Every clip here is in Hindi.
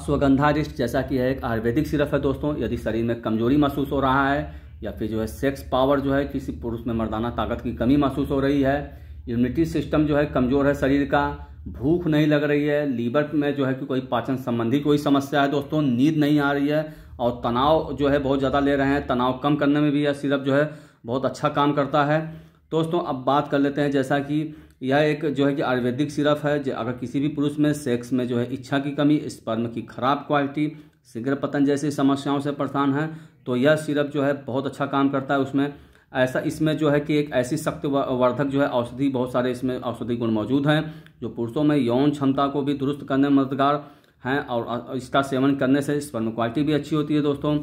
स्वगंधा रिस्ट जैसा कि है एक आयुर्वेदिक सिरप है दोस्तों यदि शरीर में कमजोरी महसूस हो रहा है या फिर जो है सेक्स पावर जो है किसी पुरुष में मर्दाना ताकत की कमी महसूस हो रही है इम्यूनिटी सिस्टम जो है कमज़ोर है शरीर का भूख नहीं लग रही है लीवर में जो है कि कोई पाचन संबंधी कोई समस्या है दोस्तों नींद नहीं आ रही है और तनाव जो है बहुत ज़्यादा ले रहे हैं तनाव कम करने में भी यह सिरप जो है बहुत अच्छा काम करता है दोस्तों अब बात कर लेते हैं जैसा कि यह एक जो है कि आयुर्वेदिक सिरप है जो अगर किसी भी पुरुष में सेक्स में जो है इच्छा की कमी स्पर्म की खराब क्वालिटी शीघ्र पतन जैसी समस्याओं से परेशान है तो यह सिरप जो है बहुत अच्छा काम करता है उसमें ऐसा इसमें जो है कि एक ऐसी शक्ति वर्धक जो है औषधि बहुत सारे इसमें औषधि गुण मौजूद हैं जो पुरुषों में यौन क्षमता को भी दुरुस्त करने में मददगार हैं और इसका सेवन करने से स्पर्म क्वालिटी भी अच्छी होती है दोस्तों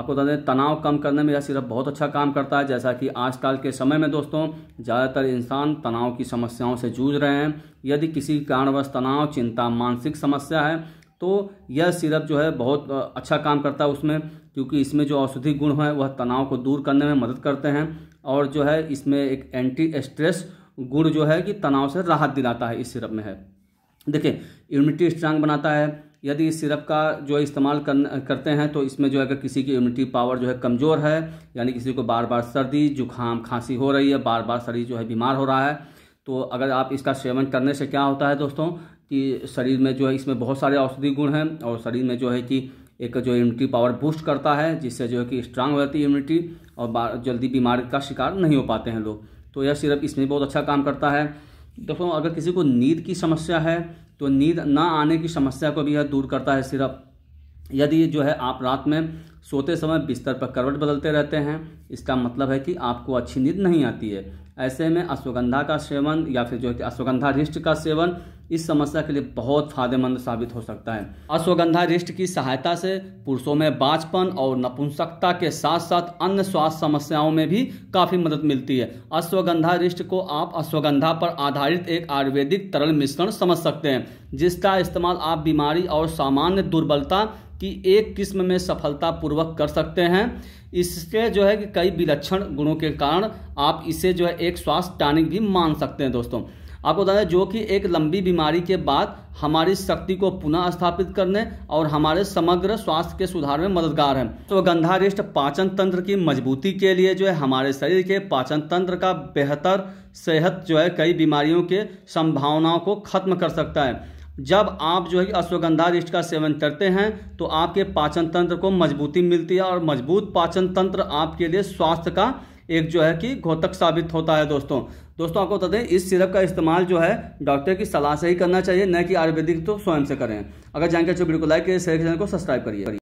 आपको बता दें तनाव कम करने में यह सिरप बहुत अच्छा काम करता है जैसा कि आजकल के समय में दोस्तों ज़्यादातर इंसान तनाव की समस्याओं से जूझ रहे हैं यदि किसी कारणवश तनाव चिंता मानसिक समस्या है तो यह सिरप जो है बहुत अच्छा काम करता है उसमें क्योंकि इसमें जो औषधि गुण है वह तनाव को दूर करने में मदद करते हैं और जो है इसमें एक एंटी स्ट्रेस गुण जो है कि तनाव से राहत दिलाता है इस सिरप में है देखिए इम्यूनिटी स्ट्रांग बनाता है यदि इस सिरप का जो है इस्तेमाल करते हैं तो इसमें जो है कि किसी की इम्यूनिटी पावर जो है कमज़ोर है यानी किसी को बार बार सर्दी जुकाम खांसी हो रही है बार बार शरीर जो है बीमार हो रहा है तो अगर आप इसका सेवन करने से क्या होता है दोस्तों कि शरीर में जो है इसमें बहुत सारे औषधि गुण हैं और शरीर में जो है कि एक जो इम्यूनिटी पावर बूस्ट करता है जिससे जो है कि स्ट्रांग हो जाती है इम्यूनिटी और जल्दी बीमारी का शिकार नहीं हो पाते हैं लोग तो यह सिरप इसमें बहुत अच्छा काम करता है देखो तो अगर किसी को नींद की समस्या है तो नींद ना आने की समस्या को भी यह दूर करता है सिर्फ यदि जो है आप रात में सोते समय बिस्तर पर करवट बदलते रहते हैं इसका मतलब है कि आपको अच्छी नींद नहीं आती है ऐसे में अश्वगंधा का सेवन या फिर जो है कि अश्वगंधा रिष्ट का सेवन इस समस्या के लिए बहुत फायदेमंद साबित हो सकता है अश्वगंधा रिष्ट की सहायता से पुरुषों में बाचपन और नपुंसकता के साथ साथ अन्य स्वास्थ्य समस्याओं में भी काफ़ी मदद मिलती है अश्वगंधा रिष्ट को आप अश्वगंधा पर आधारित एक आयुर्वेदिक तरल मिश्रण समझ सकते हैं जिसका इस्तेमाल आप बीमारी और सामान्य दुर्बलता कि एक किस्म में सफलतापूर्वक कर सकते हैं इसके जो है कि कई विलक्षण गुणों के कारण आप इसे जो है एक स्वास्थ्य टानिक भी मान सकते हैं दोस्तों आपको बता दें जो कि एक लंबी बीमारी के बाद हमारी शक्ति को पुनः स्थापित करने और हमारे समग्र स्वास्थ्य के सुधार में मददगार है तो गंधारिष्ट पाचन तंत्र की मजबूती के लिए जो है हमारे शरीर के पाचन तंत्र का बेहतर सेहत जो है कई बीमारियों के संभावनाओं को खत्म कर सकता है जब आप जो है कि अश्वगंधा रिष्ट का सेवन करते हैं तो आपके पाचन तंत्र को मजबूती मिलती है और मजबूत पाचन तंत्र आपके लिए स्वास्थ्य का एक जो है कि घोतक साबित होता है दोस्तों दोस्तों आपको बता दें इस सिरप का इस्तेमाल जो है डॉक्टर की सलाह से ही करना चाहिए न कि आयुर्वेदिक तो स्वयं से करें अगर जानकारी चाहिए वीडियो को लाइक करिए शेयर चैनल को सब्सक्राइब करिए